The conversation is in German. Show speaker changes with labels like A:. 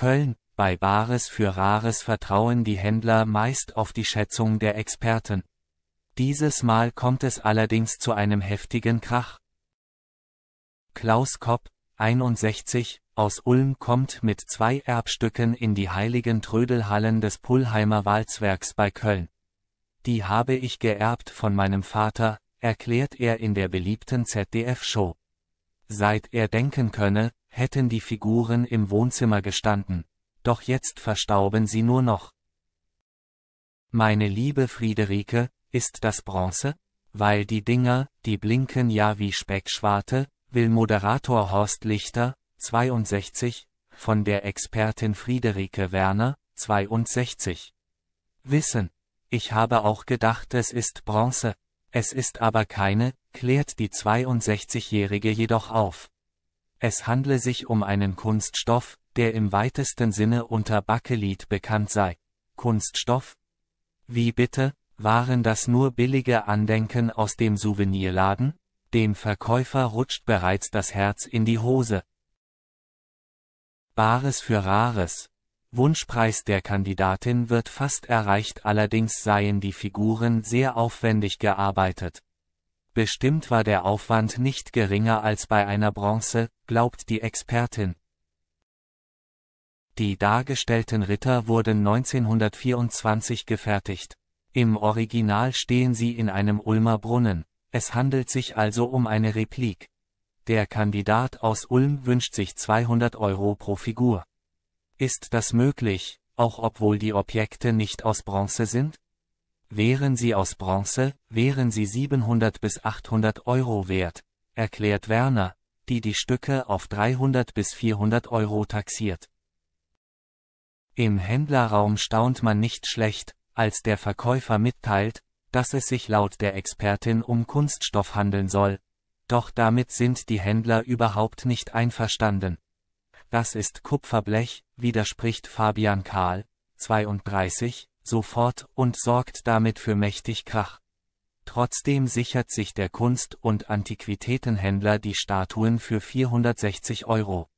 A: Köln, bei Bares für Rares vertrauen die Händler meist auf die Schätzung der Experten. Dieses Mal kommt es allerdings zu einem heftigen Krach. Klaus Kopp, 61, aus Ulm kommt mit zwei Erbstücken in die heiligen Trödelhallen des Pullheimer Walzwerks bei Köln. Die habe ich geerbt von meinem Vater, erklärt er in der beliebten ZDF-Show. Seit er denken könne, hätten die Figuren im Wohnzimmer gestanden, doch jetzt verstauben sie nur noch. Meine liebe Friederike, ist das Bronze? Weil die Dinger, die blinken ja wie Speckschwarte, will Moderator Horst Lichter, 62, von der Expertin Friederike Werner, 62. Wissen. Ich habe auch gedacht, es ist Bronze. Es ist aber keine, klärt die 62-Jährige jedoch auf. Es handle sich um einen Kunststoff, der im weitesten Sinne unter Bakelit bekannt sei. Kunststoff? Wie bitte, waren das nur billige Andenken aus dem Souvenirladen? Dem Verkäufer rutscht bereits das Herz in die Hose. Bares für Rares. Wunschpreis der Kandidatin wird fast erreicht allerdings seien die Figuren sehr aufwendig gearbeitet. Bestimmt war der Aufwand nicht geringer als bei einer Bronze, glaubt die Expertin. Die dargestellten Ritter wurden 1924 gefertigt. Im Original stehen sie in einem Ulmer Brunnen. Es handelt sich also um eine Replik. Der Kandidat aus Ulm wünscht sich 200 Euro pro Figur. Ist das möglich, auch obwohl die Objekte nicht aus Bronze sind? Wären sie aus Bronze, wären sie 700 bis 800 Euro wert, erklärt Werner, die die Stücke auf 300 bis 400 Euro taxiert. Im Händlerraum staunt man nicht schlecht, als der Verkäufer mitteilt, dass es sich laut der Expertin um Kunststoff handeln soll. Doch damit sind die Händler überhaupt nicht einverstanden. Das ist Kupferblech, widerspricht Fabian Karl, 32, sofort und sorgt damit für mächtig Krach. Trotzdem sichert sich der Kunst- und Antiquitätenhändler die Statuen für 460 Euro.